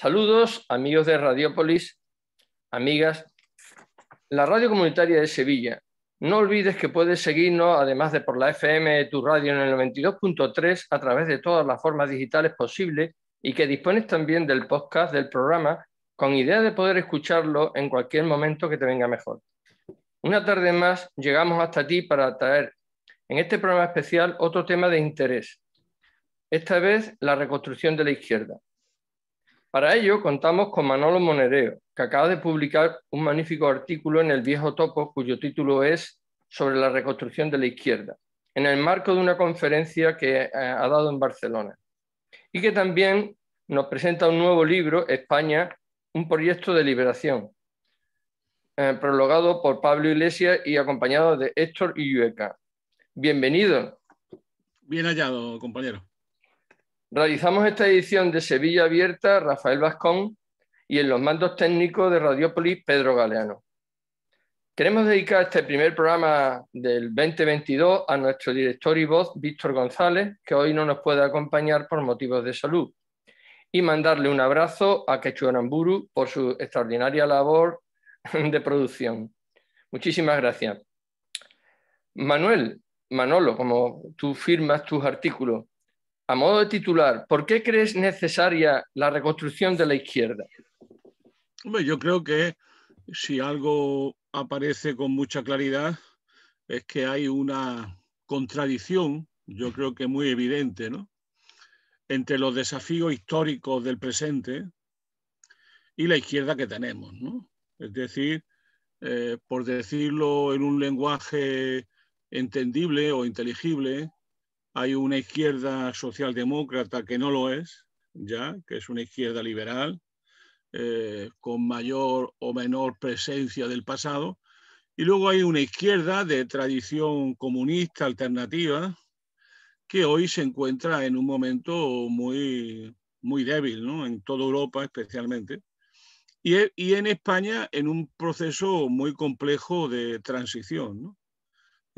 Saludos, amigos de Radiópolis, amigas. La radio comunitaria de Sevilla. No olvides que puedes seguirnos, además de por la FM tu radio en el 92.3, a través de todas las formas digitales posibles y que dispones también del podcast del programa con idea de poder escucharlo en cualquier momento que te venga mejor. Una tarde más llegamos hasta ti para traer en este programa especial otro tema de interés, esta vez la reconstrucción de la izquierda. Para ello contamos con Manolo Monereo, que acaba de publicar un magnífico artículo en El Viejo Topo, cuyo título es Sobre la reconstrucción de la izquierda, en el marco de una conferencia que eh, ha dado en Barcelona, y que también nos presenta un nuevo libro, España, un proyecto de liberación, eh, prologado por Pablo Iglesias y acompañado de Héctor Iueca. Bienvenido. Bien hallado, compañero. Realizamos esta edición de Sevilla Abierta, Rafael Vascón, y en los mandos técnicos de Radiópolis, Pedro Galeano. Queremos dedicar este primer programa del 2022 a nuestro director y voz, Víctor González, que hoy no nos puede acompañar por motivos de salud, y mandarle un abrazo a Quechuanamburu por su extraordinaria labor de producción. Muchísimas gracias. Manuel, Manolo, como tú firmas tus artículos, a modo de titular, ¿por qué crees necesaria la reconstrucción de la izquierda? yo creo que si algo aparece con mucha claridad es que hay una contradicción, yo creo que muy evidente, ¿no? entre los desafíos históricos del presente y la izquierda que tenemos. ¿no? Es decir, eh, por decirlo en un lenguaje entendible o inteligible, hay una izquierda socialdemócrata que no lo es, ya, que es una izquierda liberal, eh, con mayor o menor presencia del pasado. Y luego hay una izquierda de tradición comunista alternativa que hoy se encuentra en un momento muy, muy débil, ¿no? en toda Europa especialmente, y, y en España en un proceso muy complejo de transición. ¿no?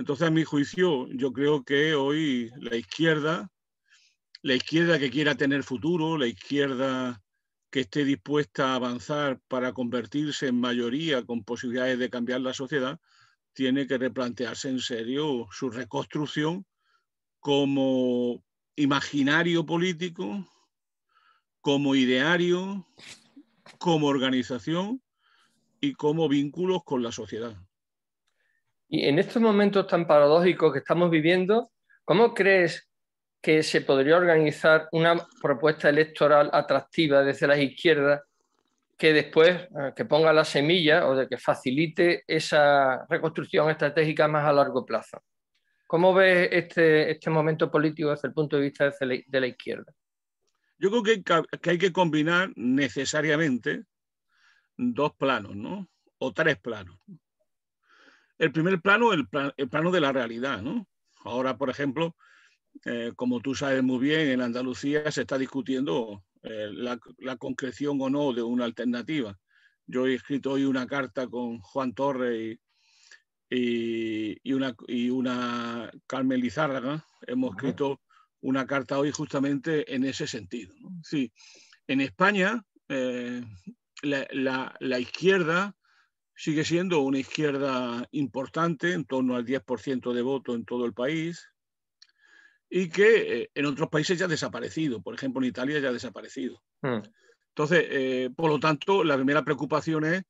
Entonces, a mi juicio, yo creo que hoy la izquierda, la izquierda que quiera tener futuro, la izquierda que esté dispuesta a avanzar para convertirse en mayoría con posibilidades de cambiar la sociedad, tiene que replantearse en serio su reconstrucción como imaginario político, como ideario, como organización y como vínculos con la sociedad. Y en estos momentos tan paradójicos que estamos viviendo, ¿cómo crees que se podría organizar una propuesta electoral atractiva desde las izquierdas que después eh, que ponga la semilla o de que facilite esa reconstrucción estratégica más a largo plazo? ¿Cómo ves este, este momento político desde el punto de vista de la izquierda? Yo creo que hay que combinar necesariamente dos planos, ¿no? O tres planos. El primer plano, el, plano de la realidad, Ahora, por ejemplo, eh, como tú sabes muy bien, en Andalucía se está discutiendo eh, la, concreción o no de una alternativa. Yo he escrito hoy una carta con Juan Torres y, una, Carmen Lizárraga. Hemos escrito una carta hoy justamente en ese sentido. en España eh, la, izquierda sigue siendo una izquierda importante, en torno al 10% de voto en todo el país, y que eh, en otros países ya ha desaparecido, por ejemplo en Italia ya ha desaparecido. Hmm. Entonces, eh, por lo tanto, la primera preocupación es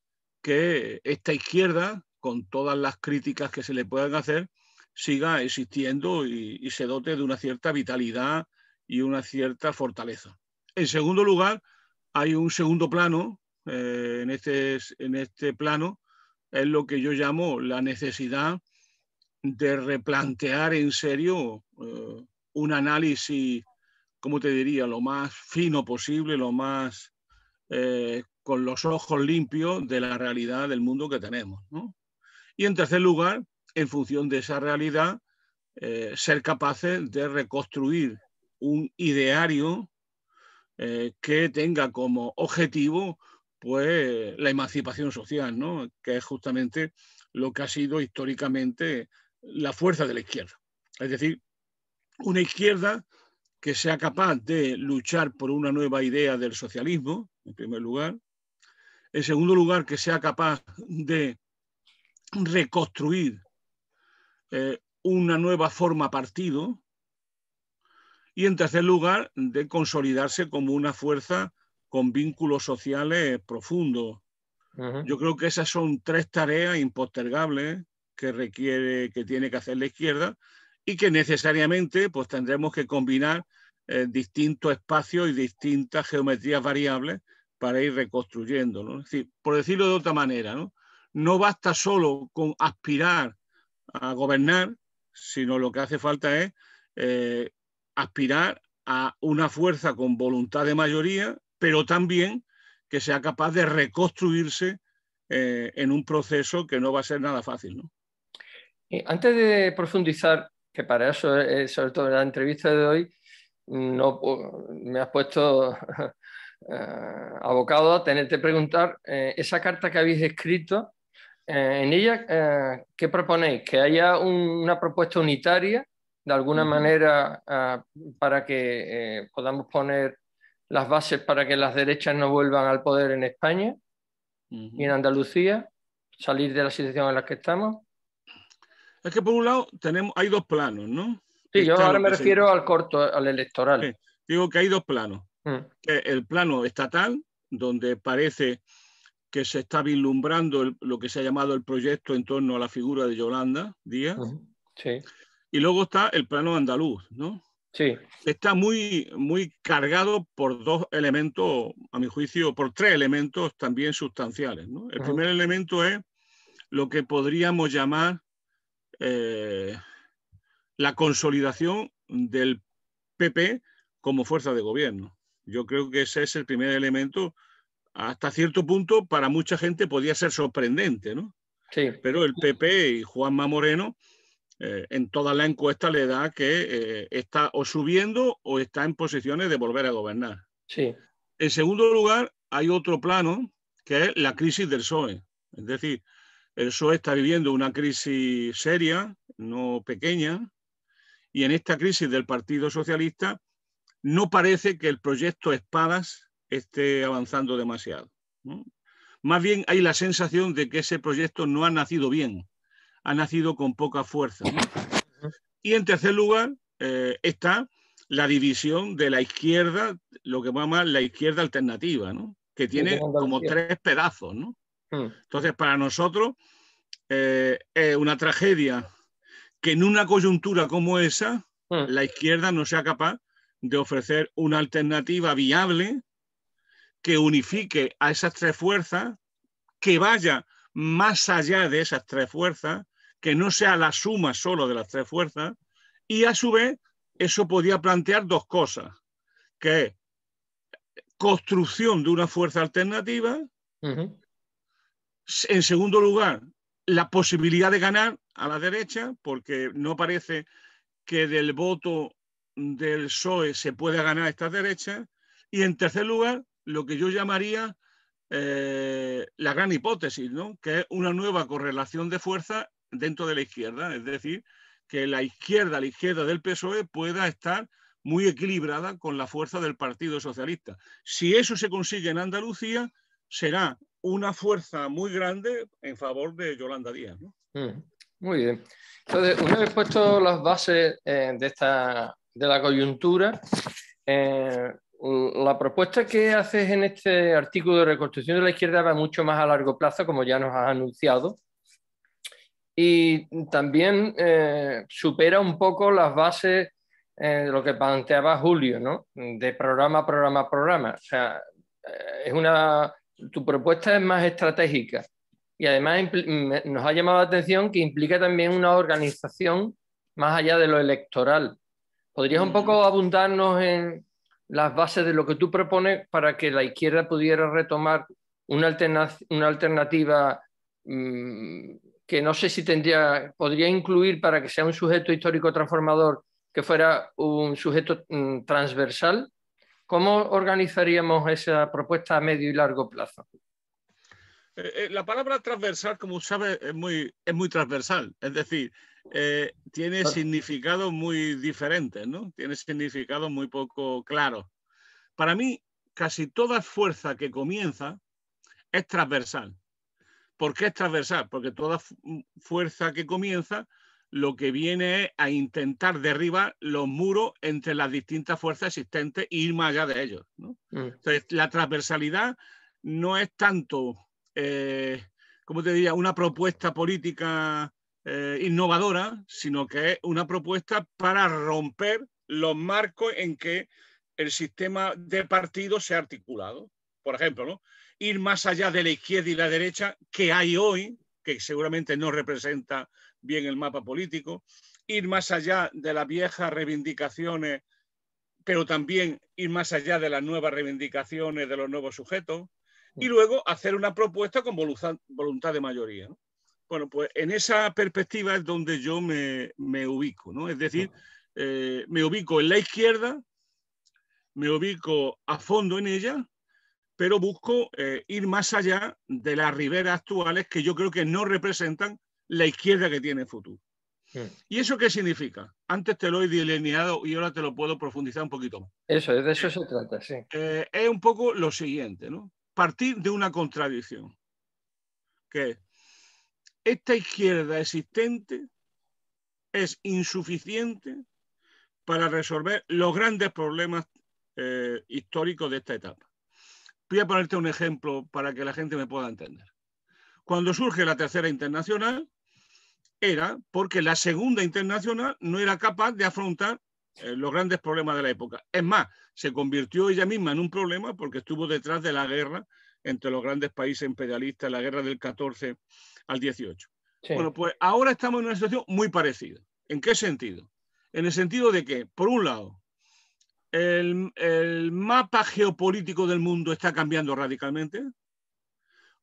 que esta izquierda, con todas las críticas que se le puedan hacer, siga existiendo y, se dote de una cierta vitalidad y una cierta fortaleza. En segundo lugar, hay un segundo plano eh, en, este, en este plano es lo que yo llamo la necesidad de replantear en serio eh, un análisis, como te diría, lo más fino posible, lo más eh, con los ojos limpios de la realidad del mundo que tenemos. Y en tercer lugar, en función de esa realidad, eh, ser capaces de reconstruir un ideario que tenga como objetivo pues la emancipación social, ¿no? que es justamente lo que ha sido históricamente la fuerza de la izquierda. Es decir, una izquierda que sea capaz de luchar por una nueva idea del socialismo, en primer lugar. En segundo lugar, que sea capaz de reconstruir eh, una nueva forma partido. Y en tercer lugar, de consolidarse como una fuerza con vínculos sociales profundos. Yo creo que esas son tres tareas impostergables que requiere, que tiene que hacer la izquierda y que necesariamente pues tendremos que combinar eh, distintos espacios y distintas geometrías variables para ir reconstruyendo. ¿no? por decirlo de otra manera, ¿no? basta solo con aspirar a gobernar, sino lo que hace falta es eh, aspirar a una fuerza con voluntad de mayoría pero también que sea capaz de reconstruirse eh, en un proceso que no va a ser nada fácil. antes de profundizar, que para eso, es sobre todo la entrevista de hoy, no, me has puesto eh, abocado a tenerte preguntar eh, esa carta que habéis escrito, en ella, ¿qué proponéis? ¿Que haya una propuesta unitaria de alguna manera para que podamos poner las bases para que las derechas no vuelvan al poder en España y en Andalucía, salir de la situación en la que estamos? Es que por un lado tenemos, hay dos planos, ¿no? Sí, yo ahora me refiero al corto, al electoral. Digo que hay dos planos. Mm. El plano estatal, donde parece que se está vislumbrando lo que se ha llamado el proyecto en torno a la figura de Yolanda Díaz. Sí. Y luego está el plano andaluz, ¿no? Está muy, muy cargado por dos elementos, a mi juicio, por tres elementos también sustanciales. El primer elemento es lo que podríamos llamar eh, la consolidación del PP como fuerza de gobierno. Yo creo que ese es el primer elemento. Hasta cierto punto, para mucha gente podía ser sorprendente, Pero el PP y Juanma Moreno eh, en toda la encuesta le da que eh, está o subiendo o está en posiciones de volver a gobernar. Sí. En segundo lugar, hay otro plano que es la crisis del PSOE. Es decir, el PSOE está viviendo una crisis seria, no pequeña, y en esta crisis del Partido Socialista no parece que el proyecto Espadas esté avanzando demasiado. Más bien hay la sensación de que ese proyecto no ha nacido bien, ha nacido con poca fuerza. Y en tercer lugar eh, está la división de la izquierda, lo que llamar la izquierda alternativa, ¿no? que tiene como tres pedazos. ¿no? Hmm. Entonces, para nosotros eh, es una tragedia que en una coyuntura como esa, hmm. la izquierda no sea capaz de ofrecer una alternativa viable que unifique a esas tres fuerzas, que vaya más allá de esas tres fuerzas que no sea la suma solo de las tres fuerzas, y a su vez eso podía plantear dos cosas, que es construcción de una fuerza alternativa, en segundo lugar, la posibilidad de ganar a la derecha, porque no parece que del voto del PSOE se pueda ganar esta derecha, y en tercer lugar, lo que yo llamaría eh, la gran hipótesis, que es una nueva correlación de fuerza dentro de la izquierda, es decir, que la izquierda, la izquierda del PSOE pueda estar muy equilibrada con la fuerza del Partido Socialista. Si eso se consigue en Andalucía, será una fuerza muy grande en favor de Yolanda Díaz. Mm, muy bien. Entonces, una vez puesto las bases eh, de, esta, de la coyuntura, eh, mm, la propuesta que haces en este artículo de reconstrucción de la izquierda va mucho más a largo plazo, como ya nos has anunciado, y también eh, supera un poco las bases eh, de lo que planteaba Julio, ¿no? De programa, programa, programa. O sea, eh, es una, tu propuesta es más estratégica y además nos ha llamado la atención que implica también una organización más allá de lo electoral. ¿Podrías un poco mm. abundarnos en las bases de lo que tú propones para que la izquierda pudiera retomar una, una alternativa mm, que no sé si tendría, podría incluir para que sea un sujeto histórico transformador que fuera un sujeto mm, transversal. ¿Cómo organizaríamos esa propuesta a medio y largo plazo? Eh, eh, la palabra transversal, como sabes, es muy, es muy transversal, es decir, eh, tiene significados muy diferentes, ¿no? Tiene significados muy poco claros. Para mí, casi toda fuerza que comienza es transversal. ¿Por qué es transversal? Porque toda mm, fuerza que comienza lo que viene es a intentar derribar los muros entre las distintas fuerzas existentes e ir más allá de ellos. Mm. Entonces, la transversalidad no es tanto, eh, como te diría, una propuesta política eh, innovadora, sino que es una propuesta para romper los marcos en que el sistema de partidos se ha articulado. Por ejemplo, ¿no? ir más allá de la izquierda y la derecha que hay hoy, que seguramente no representa bien el mapa político, ir más allá de las viejas reivindicaciones, pero también ir más allá de las nuevas reivindicaciones de los nuevos sujetos, y mm. luego hacer una propuesta con voluntad de mayoría. Bueno, pues en esa perspectiva es donde yo me, ubico, ¿no? Es decir, eh, me ubico en la izquierda, me ubico a fondo en ella, pero busco eh, ir más allá de las riberas actuales que yo creo que no representan la izquierda que tiene futuro. Hmm. ¿Y eso qué significa? Antes te lo he delineado y ahora te lo puedo profundizar un poquito más. Eso, de eso eh, se trata, sí. Eh, es un poco lo siguiente, ¿no? Partir de una contradicción, que esta izquierda existente es insuficiente para resolver los grandes problemas históricos de esta etapa. Voy a ponerte un ejemplo para que la gente me pueda entender. Cuando surge la tercera internacional, era porque la segunda internacional no era capaz de afrontar eh, los grandes problemas de la época. Es más, se convirtió ella misma en un problema porque estuvo detrás de la guerra entre los grandes países imperialistas, la guerra del 14 al 18. Bueno, pues ahora estamos en una situación muy parecida. ¿En qué sentido? En el sentido de que, por un lado, el, mapa geopolítico del mundo está cambiando radicalmente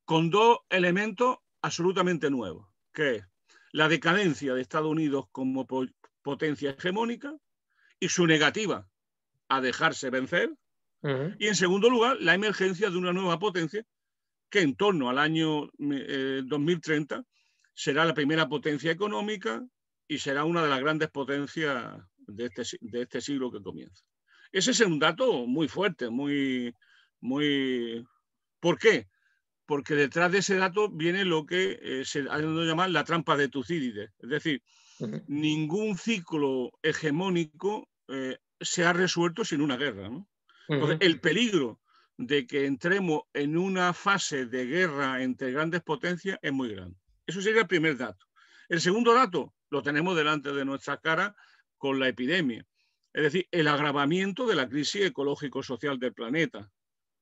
con dos elementos absolutamente nuevos, que es la decadencia de Estados Unidos como potencia hegemónica y su negativa a dejarse vencer. Y en segundo lugar, la emergencia de una nueva potencia que en torno al año 2030 mm, eh, será la primera potencia económica y será una de las grandes potencias de este, este siglo que comienza. Ese es un dato muy fuerte, muy, muy... ¿Por qué? Porque detrás de ese dato viene lo que eh, se ha llamar la trampa de Tucídides. Es decir, ningún ciclo hegemónico eh, se ha resuelto sin una guerra. el peligro de que entremos en una fase de guerra entre grandes potencias es muy grande. Eso sería el primer dato. El segundo dato lo tenemos delante de nuestra cara con la epidemia. Es decir, el agravamiento de la crisis ecológico-social del planeta,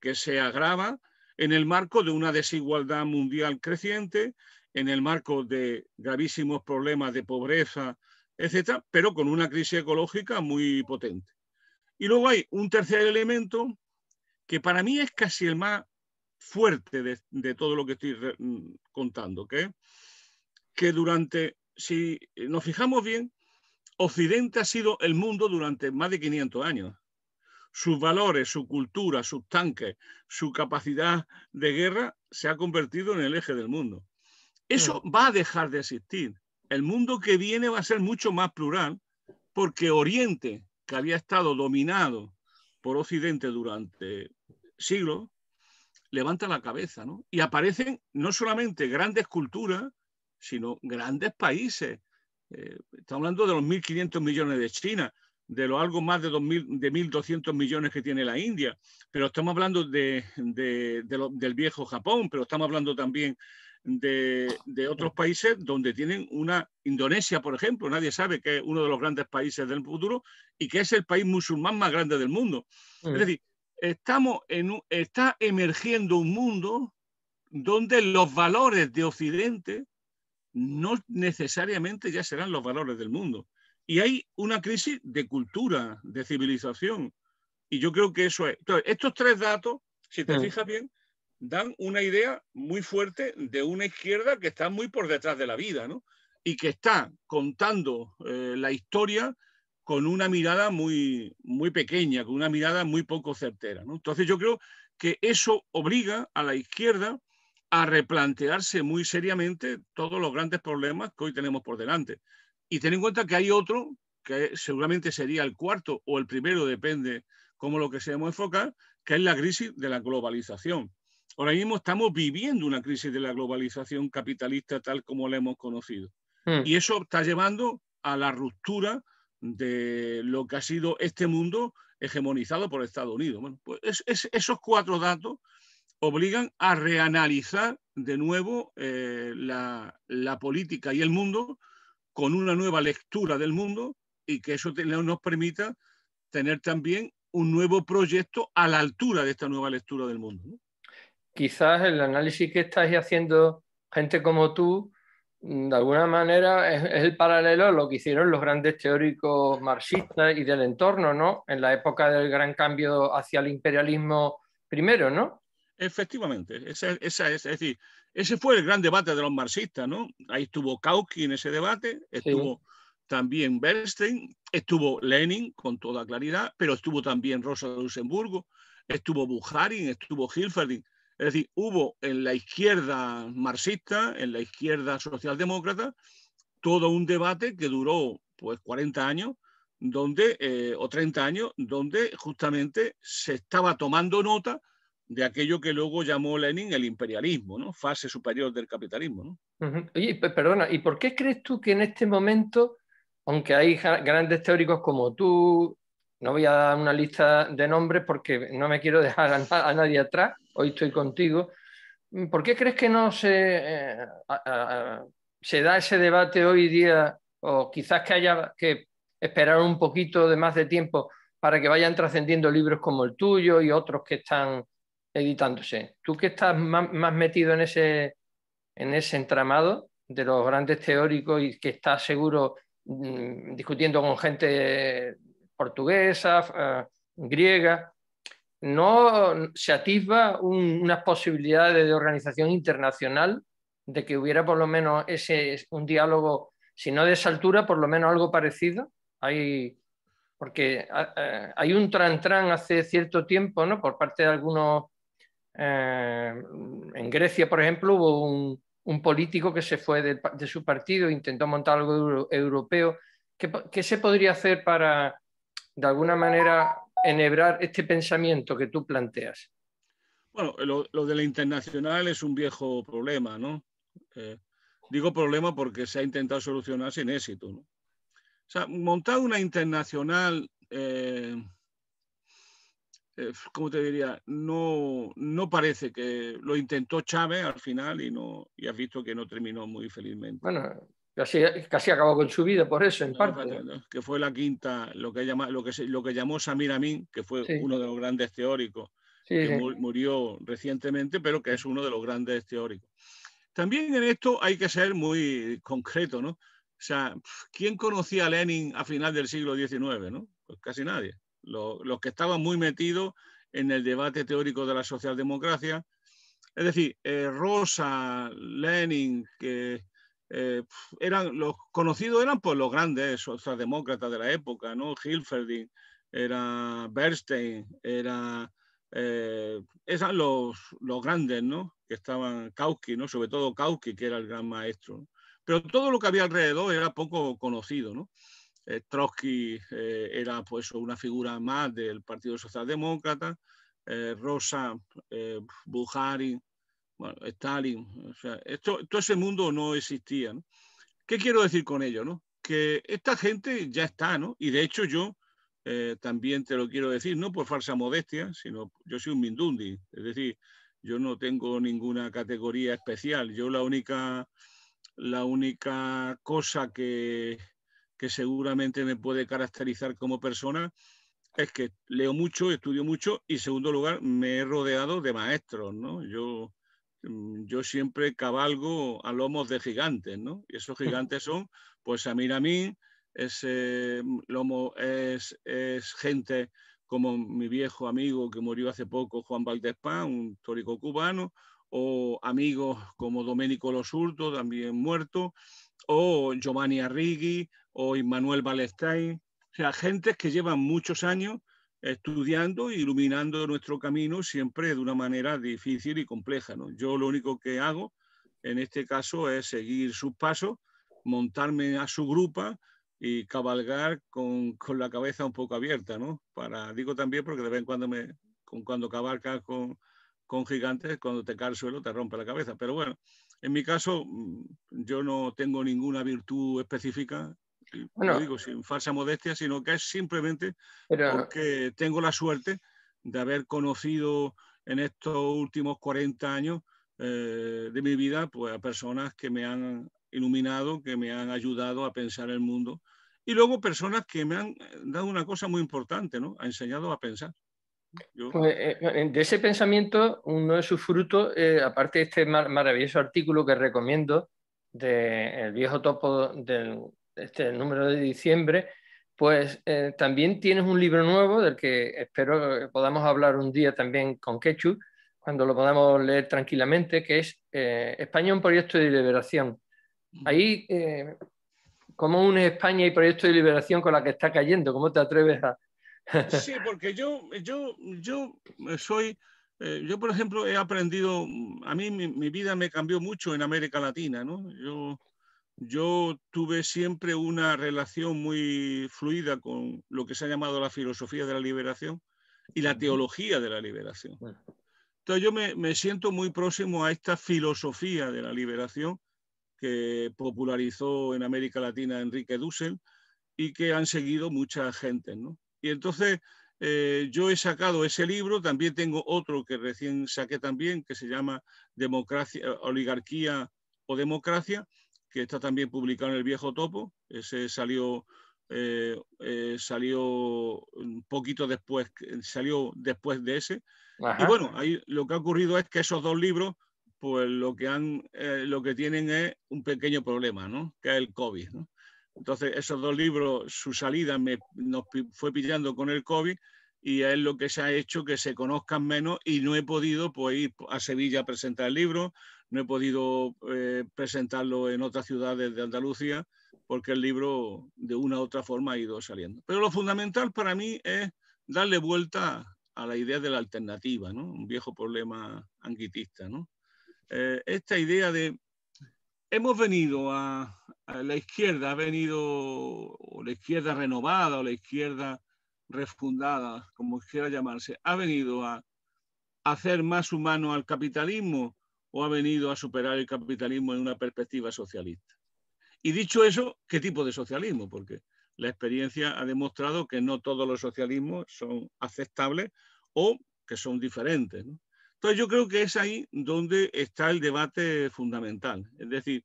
que se agrava en el marco de una desigualdad mundial creciente, en el marco de gravísimos problemas de pobreza, etcétera, pero con una crisis ecológica muy potente. Y luego hay un tercer elemento que para mí es casi el más fuerte de, todo lo que estoy mm, contando, que durante, si nos fijamos bien, Occidente ha sido el mundo durante más de 500 años. Sus valores, su cultura, sus tanques, su capacidad de guerra se ha convertido en el eje del mundo. Eso va a dejar de existir. El mundo que viene va a ser mucho más plural porque Oriente, que había estado dominado por Occidente durante siglos, levanta la cabeza, ¿no? Y aparecen no solamente grandes culturas, sino grandes países, eh, estamos hablando de los 1.500 millones de China, de los algo más de, 2000, de 1.200 millones que tiene la India, pero estamos hablando del viejo Japón, pero estamos hablando también de, otros países donde tienen una Indonesia, por ejemplo, nadie sabe que es uno de los grandes países del futuro y que es el país musulmán más grande del mundo. Es mm. decir, estamos en, está emergiendo un mundo donde los valores de Occidente no necesariamente ya serán los valores del mundo. Y hay una crisis de cultura, de civilización. Y yo creo que eso es. estos tres datos, si te fijas bien, dan una idea muy fuerte de una izquierda que está muy por detrás de la vida, ¿no? Y que está contando eh, la historia con una mirada muy, muy pequeña, con una mirada muy poco certera. Entonces yo creo que eso obliga a la izquierda a replantearse muy seriamente todos los grandes problemas que hoy tenemos por delante. Y ten en cuenta que hay otro, que seguramente sería el cuarto o el primero, depende cómo lo que seamos enfocar, que es la crisis de la globalización. Ahora mismo estamos viviendo una crisis de la globalización capitalista tal como la hemos conocido. Hmm. Y eso está llevando a la ruptura de lo que ha sido este mundo hegemonizado por Estados Unidos. Bueno, pues esos cuatro datos obligan a reanalizar de nuevo eh, la, política y el mundo con una nueva lectura del mundo y que eso nos permita tener también un nuevo proyecto a la altura de esta nueva lectura del mundo. Quizás el análisis que estáis haciendo gente como tú, mm, de alguna manera es, es, el paralelo a lo que hicieron los grandes teóricos marxistas y del entorno, ¿no? En la época del gran cambio hacia el imperialismo primero, ¿no? Efectivamente, esa, es, decir, ese fue el gran debate de los marxistas, ¿no? Ahí estuvo Kautsky en ese debate, estuvo también Bernstein, estuvo Lenin con toda claridad, pero estuvo también Rosa de Luxemburgo, estuvo Buharin, estuvo Hilferding. Es decir, hubo en la izquierda marxista, en la izquierda socialdemócrata, todo un debate que duró pues 40 años donde, eh, o 30 años, donde justamente se estaba tomando nota de aquello que luego llamó Lenin el imperialismo, ¿no? fase superior del capitalismo. ¿no? Oye, perdona, ¿y por qué crees tú que en este momento, aunque hay grandes teóricos como tú, no voy a dar una lista de nombres porque no me quiero dejar a, nadie atrás, hoy estoy contigo, ¿por qué crees que no se, eh, se da ese debate hoy día o quizás que haya que esperar un poquito de más de tiempo para que vayan trascendiendo libros como el tuyo y otros que están editándose. Tú que estás más, metido en ese, en ese entramado de los grandes teóricos y que estás seguro mm, discutiendo con gente portuguesa, eh, griega, no se atisba unas posibilidades de organización internacional de que hubiera por lo menos ese un diálogo, si no de esa altura, por lo menos algo parecido. Hay, porque eh, hay un tran tran hace cierto tiempo, ¿no? Por parte de algunos eh, en Grecia, por ejemplo, hubo un, político que se fue de, su partido, intentó montar algo europeo. ¿Qué, se podría hacer para, de alguna manera, enhebrar este pensamiento que tú planteas? Bueno, lo, de la internacional es un viejo problema, ¿no? Eh, digo problema porque se ha intentado solucionar sin éxito, ¿no? O sea, montar una internacional eh, eh, ¿cómo te diría? No, no parece que lo intentó Chávez al final y, no, y has visto que no terminó muy felizmente. Bueno, casi, casi acabó con su vida por eso, en parte. Que fue la quinta, lo que, llama, lo que, lo que llamó Samir Amin, que fue uno de los grandes teóricos, que murió recientemente, pero que es uno de los grandes teóricos. También en esto hay que ser muy concreto, ¿no? O sea, ¿quién conocía a Lenin a final del siglo XIX, no? Pues casi nadie los, que estaban muy metidos en el debate teórico de la socialdemocracia. Es decir, eh, Rosa, Lenin, que eh, eran los conocidos eran por pues, los grandes socialdemócratas de la época, ¿no? Hilferding, era Bernstein, era, eh, eran los, los, grandes, ¿no? Que estaban Kautsky, ¿no? Sobre todo Kautsky, que era el gran maestro. Pero todo lo que había alrededor era poco conocido, ¿no? Eh, Trotsky eh, era pues, una figura más del Partido Socialdemócrata, eh, Rosa, Buhari, Stalin, todo ese mundo no existía. ¿Qué quiero decir con ello? No? Que esta gente ya está, y de hecho yo también te lo quiero decir, no por falsa modestia, sino yo soy un mindundi, es decir, yo no tengo ninguna categoría especial, yo la única, la única cosa que que seguramente me puede caracterizar como persona es que leo mucho, estudio mucho y, en segundo lugar, me he rodeado de maestros, ¿no? Yo, mm, yo siempre cabalgo a lomos de gigantes, ¿no? Y esos gigantes son, pues, a mí mí es, ese eh, lomo, es, gente como mi viejo amigo que murió hace poco, Juan Valdespán, un histórico cubano, o amigos como Doménico Losurto, también muerto, o Giovanni Arrigui o Immanuel Balestay, o sea, gentes que llevan muchos años estudiando e iluminando nuestro camino siempre de una manera difícil y compleja. ¿no? Yo lo único que hago en este caso es seguir sus pasos, montarme a su grupa y cabalgar con, la cabeza un poco abierta, ¿no? Para, digo también porque de vez en cuando me, con, cuando cabalgas con, gigantes, cuando te cae el suelo te rompe la cabeza. Pero bueno, en mi caso mm, yo no tengo ninguna virtud específica, no digo sin falsa modestia, sino que es simplemente porque tengo la suerte de haber conocido en estos últimos 40 años eh, de mi vida pues, a personas que me han iluminado, que me han ayudado a pensar el mundo. Y luego personas que me han eh, dado una cosa muy importante, ¿no? Ha enseñado a pensar. Pues, eh, de ese pensamiento, uno de sus frutos, aparte de este maravilloso artículo que recomiendo, del viejo topo del este, el número de diciembre, pues eh, también tienes un libro nuevo del que espero que podamos hablar un día también con Quechu, cuando lo podamos leer tranquilamente, que es eh, España un proyecto de liberación. Ahí, eh, ¿cómo unes España y proyecto de liberación con la que está cayendo? ¿Cómo te atreves a...? sí, porque yo, yo, yo soy... yo, por ejemplo, he aprendido, a mí mi, mi vida me cambió mucho en América Latina, ¿no? Yo yo tuve siempre una relación muy fluida con lo que se ha llamado la filosofía de la liberación y la teología de la liberación. Entonces yo me, siento muy próximo a esta filosofía de la liberación que popularizó en América Latina Enrique Dussel y que han seguido mucha gente. Y entonces eh, yo he sacado ese libro, también tengo otro que recién saqué también, que se llama Oligarquía o Democracia, que está también publicado en el viejo topo. Ese salió, eh, eh, salió un poquito después, salió después de ese. Y bueno, ahí lo que ha ocurrido es que esos dos libros, pues lo que, han, eh, lo que tienen es un pequeño problema, ¿no? Que es el COVID, Entonces, esos dos libros, su salida me, nos fue pillando con el COVID y es lo que se ha hecho que se conozcan menos y no he podido pues, ir a Sevilla a presentar el libro, no he podido eh, presentarlo en otras ciudades de Andalucía porque el libro de una u otra forma ha ido saliendo. Pero lo fundamental para mí es darle vuelta a la idea de la alternativa, un viejo problema anguitista. Eh, esta idea de hemos venido a, la izquierda, ha venido o la izquierda renovada o la izquierda refundada, como quiera llamarse, ha venido a hacer más humano al capitalismo o ha venido a superar el capitalismo en una perspectiva socialista. Y dicho eso, ¿qué tipo de socialismo? Porque la experiencia ha demostrado que no todos los socialismos son aceptables o que son diferentes. Entonces yo creo que es ahí donde está el debate fundamental. Es decir,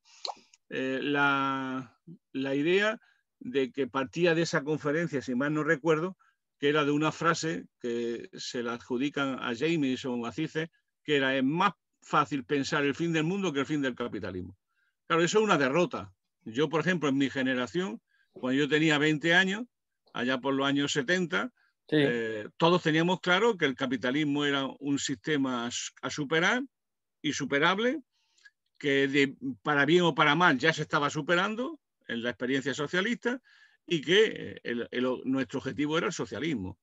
eh, la, idea de que partía de esa conferencia, si mal no recuerdo, que era de una frase que se la adjudican a Jameson o a Cice, que era es más fácil pensar el fin del mundo que el fin del capitalismo. Claro, eso es una derrota. Yo, por ejemplo, en mi generación, cuando yo tenía 20 años, allá por los años 70, eh, todos teníamos claro que el capitalismo era un sistema a superar y superable, que para bien o para mal ya se estaba superando en la experiencia socialista y que eh, nuestro objetivo era el socialismo.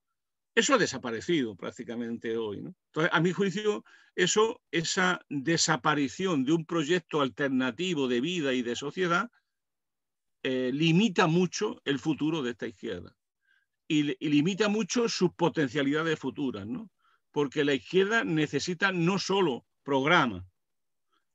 Eso ha desaparecido prácticamente hoy. Entonces, a mi juicio, eso, esa desaparición de un proyecto alternativo de vida y de sociedad eh, limita mucho el futuro de esta izquierda y, limita mucho sus potencialidades futuras, ¿no? porque la izquierda necesita no solo programas,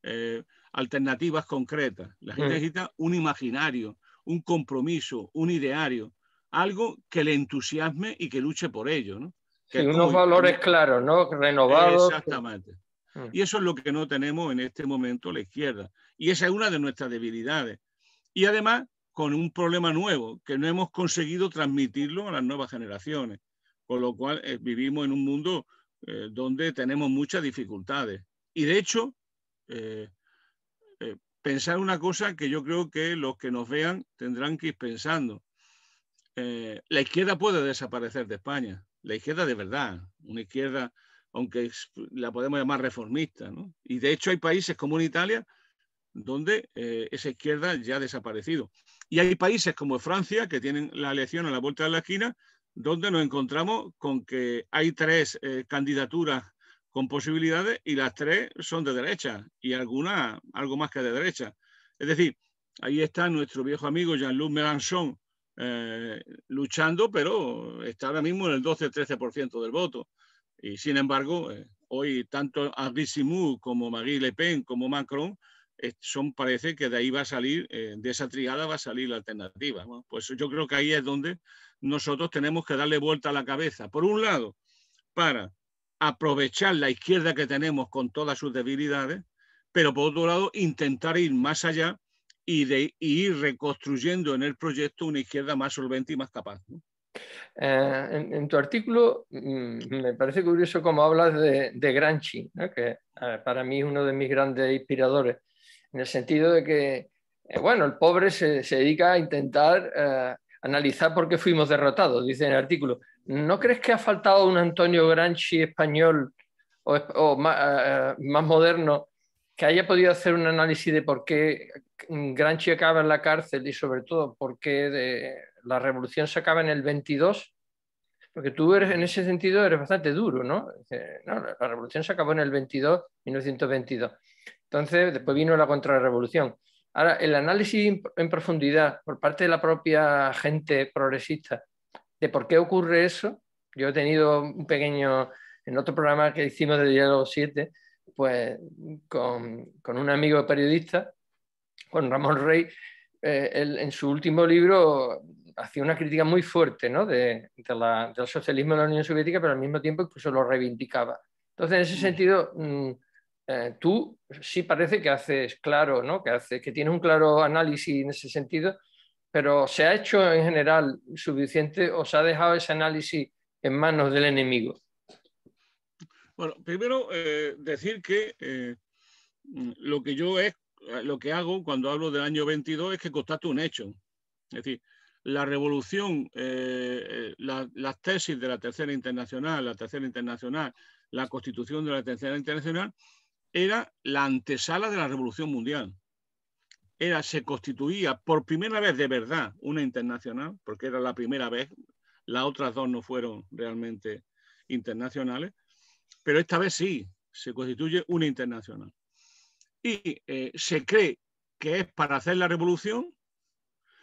eh, alternativas concretas, la gente mm. necesita un imaginario, un compromiso, un ideario algo que le entusiasme y que luche por ello, ¿no? Que unos valores claros, ¿no? Renovados. Exactamente. Mm. Y eso es lo que no tenemos en este momento la izquierda. Y esa es una de nuestras debilidades. Y además, con un problema nuevo, que no hemos conseguido transmitirlo a las nuevas generaciones. Con lo cual, eh, vivimos en un mundo eh, donde tenemos muchas dificultades. Y de hecho, eh, pensar una cosa que yo creo que los que nos vean tendrán que ir pensando. Eh, la izquierda puede desaparecer de España, la izquierda de verdad, una izquierda, aunque la podemos llamar reformista, Y de hecho hay países como en Italia donde eh, esa izquierda ya ha desaparecido. Y hay países como Francia, que tienen la elección a la vuelta de la esquina, donde nos encontramos con que hay tres eh, candidaturas con posibilidades y las tres son de derecha y alguna algo más que de derecha. Es decir, ahí está nuestro viejo amigo Jean-Luc Mélenchon, eh, luchando, pero está ahora mismo en el 12-13% del voto. Y sin embargo, eh, hoy tanto Simou como Marie Le Pen como Macron eh, son, parece que de ahí va a salir, de esa triada va a salir la alternativa. pues yo creo que ahí es donde nosotros tenemos que darle vuelta a la cabeza. Por un lado, para aprovechar la izquierda que tenemos con todas sus debilidades, pero por otro lado, intentar ir más allá y, de, ir reconstruyendo en el proyecto una izquierda más solvente y más capaz. Eh, en, tu artículo mm, me parece curioso cómo hablas de, de que para mí es uno de mis grandes inspiradores, en el sentido de que, eh, bueno, el pobre se, dedica a intentar eh, analizar por qué fuimos derrotados, dice en el artículo. ¿No crees que ha faltado un Antonio Granchi español o, más, más moderno que haya podido hacer un análisis de por qué Gran acaba en la cárcel y sobre todo porque la revolución se acaba en el 22, porque tú eres, en ese sentido eres bastante duro, ¿no? la revolución se acabó en el 22, 1922. Entonces, después vino la contrarrevolución. Ahora, el análisis en profundidad por parte de la propia gente progresista de por qué ocurre eso, yo he tenido un pequeño, en otro programa que hicimos del Diálogo 7, pues con un amigo periodista, Ramón Rey, eh, en su último libro, hacía una crítica muy fuerte de, del socialismo de la Unión Soviética, pero al mismo tiempo incluso lo reivindicaba. Entonces, en ese mm. sentido, mm, eh, tú sí parece que haces claro, ¿no? que, haces, que tienes un claro análisis en ese sentido, pero ¿se ha hecho en general suficiente o se ha dejado ese análisis en manos del enemigo? Bueno, primero eh, decir que lo que yo he eh, lo que hago cuando hablo del año 22 es que constato un hecho. Es decir, la revolución, eh, eh, las tesis de la Tercera Internacional, la Tercera Internacional, la constitución de la Tercera Internacional, era la antesala de la Revolución Mundial. Era, se constituía por primera vez de verdad una internacional, porque era la primera vez, las otras dos no fueron realmente internacionales, pero esta vez sí, se constituye una internacional y eh, se cree que es para hacer la revolución,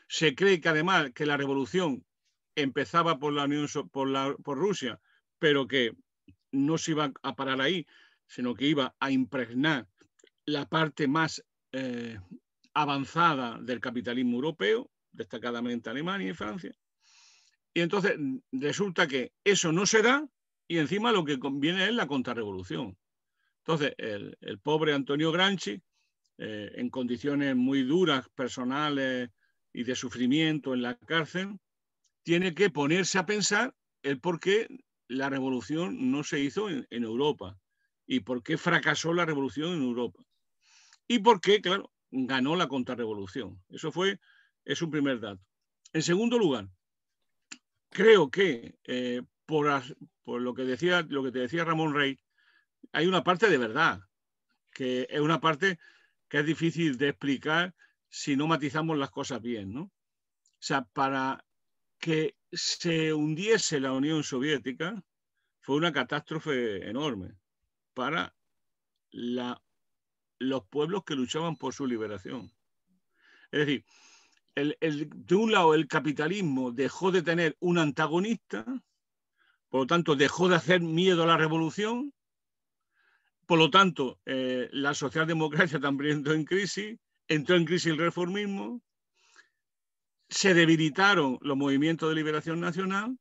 se cree que además que la revolución empezaba por la Unión por, por Rusia, pero que no se iba a parar ahí, sino que iba a impregnar la parte más eh, avanzada del capitalismo europeo, destacadamente Alemania y Francia. Y entonces resulta que eso no se da y encima lo que conviene es la contrarrevolución. Entonces, el, pobre Antonio Granchi, eh, en condiciones muy duras, personales y de sufrimiento en la cárcel, tiene que ponerse a pensar el por qué la revolución no se hizo en, Europa y por qué fracasó la revolución en Europa. Y por qué, claro, ganó la contrarrevolución. Eso fue, es un primer dato. En segundo lugar, creo que eh, por, por, lo que decía, lo que te decía Ramón Rey, hay una parte de verdad, que es una parte que es difícil de explicar si no matizamos las cosas bien, ¿no? O sea, para que se hundiese la Unión Soviética fue una catástrofe enorme para los pueblos que luchaban por su liberación. Es decir, de un lado el capitalismo dejó de tener un antagonista, por lo tanto dejó de hacer miedo a la revolución, por lo tanto, eh, la socialdemocracia también entró en crisis, entró en crisis el reformismo, se debilitaron los movimientos de liberación nacional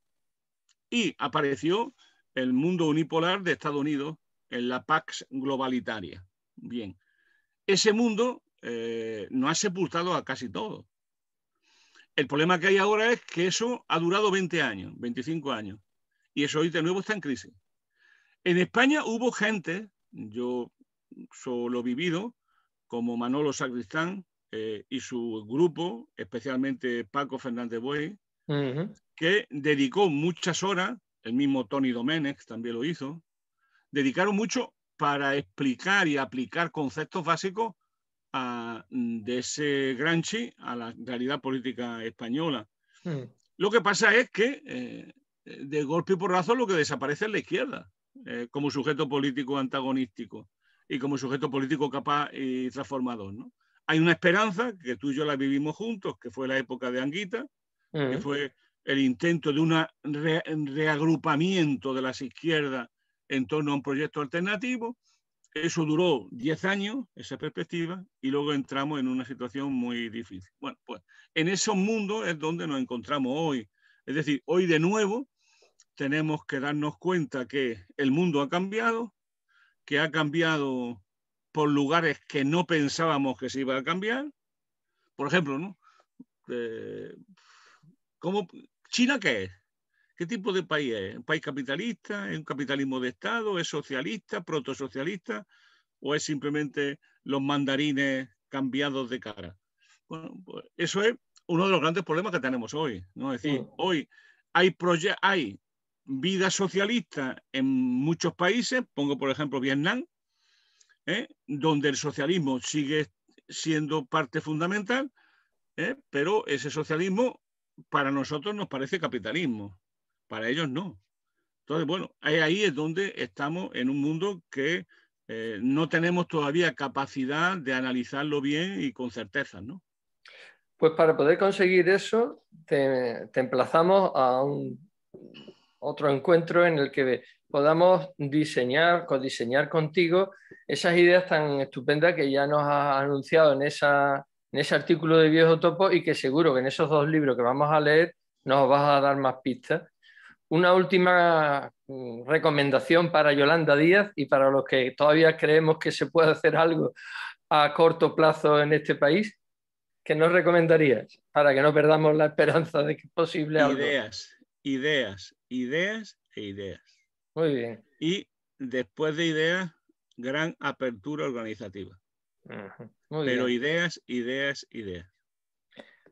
y apareció el mundo unipolar de Estados Unidos en la Pax Globalitaria. Bien, ese mundo eh, no ha sepultado a casi todo. El problema que hay ahora es que eso ha durado 20 años, 25 años, y eso hoy de nuevo está en crisis. En España hubo gente yo solo vivido como Manolo Sacristán eh, y su grupo, especialmente Paco Fernández Buey, que dedicó muchas horas, el mismo Tony Doménez también lo hizo, dedicaron mucho para explicar y aplicar conceptos básicos ah, de ese Granchi a la realidad política española. Lo que pasa es que eh, de golpe y porrazo lo que desaparece es la izquierda. Eh, como sujeto político antagonístico y como sujeto político capaz y transformador. ¿no? Hay una esperanza que tú y yo la vivimos juntos, que fue la época de Anguita, que fue el intento de un reagrupamiento de las izquierdas en torno a un proyecto alternativo. Eso duró 10 años, esa perspectiva, y luego entramos en una situación muy difícil. Bueno, pues en esos mundos es donde nos encontramos hoy. Es decir, hoy de nuevo tenemos que darnos cuenta que el mundo ha cambiado, que ha cambiado por lugares que no pensábamos que se iba a cambiar. Por ejemplo, ¿no? Eh, ¿cómo, ¿China qué es? ¿Qué tipo de país es? ¿Un país capitalista? ¿Es un capitalismo de Estado? ¿Es socialista? ¿Protosocialista? ¿O es simplemente los mandarines cambiados de cara? Bueno, pues, eso es uno de los grandes problemas que tenemos hoy. ¿no? Es decir, mm. hoy hay, hay vida socialista en muchos países, pongo por ejemplo Vietnam, ¿eh? donde el socialismo sigue siendo parte fundamental, ¿eh? pero ese socialismo para nosotros nos parece capitalismo, para ellos no. Entonces, bueno, ahí es donde estamos en un mundo que eh, no tenemos todavía capacidad de analizarlo bien y con certeza, ¿no? Pues para poder conseguir eso, te, te emplazamos a un otro encuentro en el que podamos diseñar, codiseñar contigo esas ideas tan estupendas que ya nos ha anunciado en, esa, en ese artículo de viejo topo y que seguro que en esos dos libros que vamos a leer nos vas a dar más pistas. Una última mm, recomendación para Yolanda Díaz y para los que todavía creemos que se puede hacer algo a corto plazo en este país. ¿Qué nos recomendarías para que no perdamos la esperanza de que es posible algo? Ideas, ideas, ideas e ideas. Muy bien. Y después de ideas, gran apertura organizativa. Pero ideas, ideas, ideas.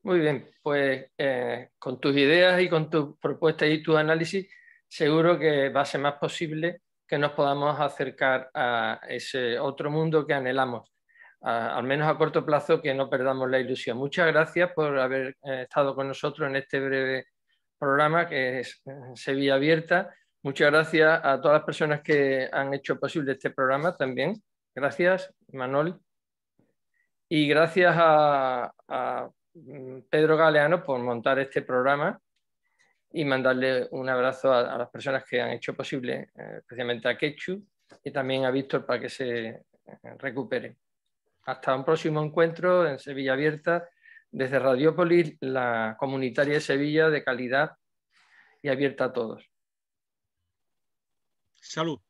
Muy bien, pues eh, con tus ideas y con tus propuestas y tu análisis, seguro que va a ser más posible que nos podamos acercar a ese otro mundo que anhelamos, al menos a corto plazo, que no perdamos la ilusión. Muchas gracias por haber eh, estado con nosotros en este breve programa que es eh, Sevilla Abierta. Muchas gracias a todas las personas que han hecho posible este programa también. Gracias, Manol. Y gracias a, mm, Pedro Galeano por montar este programa y mandarle un abrazo a, las personas que han hecho posible, eh, especialmente a Quechu y también a Víctor para que se eh, recupere. Hasta un próximo encuentro en Sevilla Abierta desde Radiópolis, la comunitaria de Sevilla, de calidad y abierta a todos. Salud.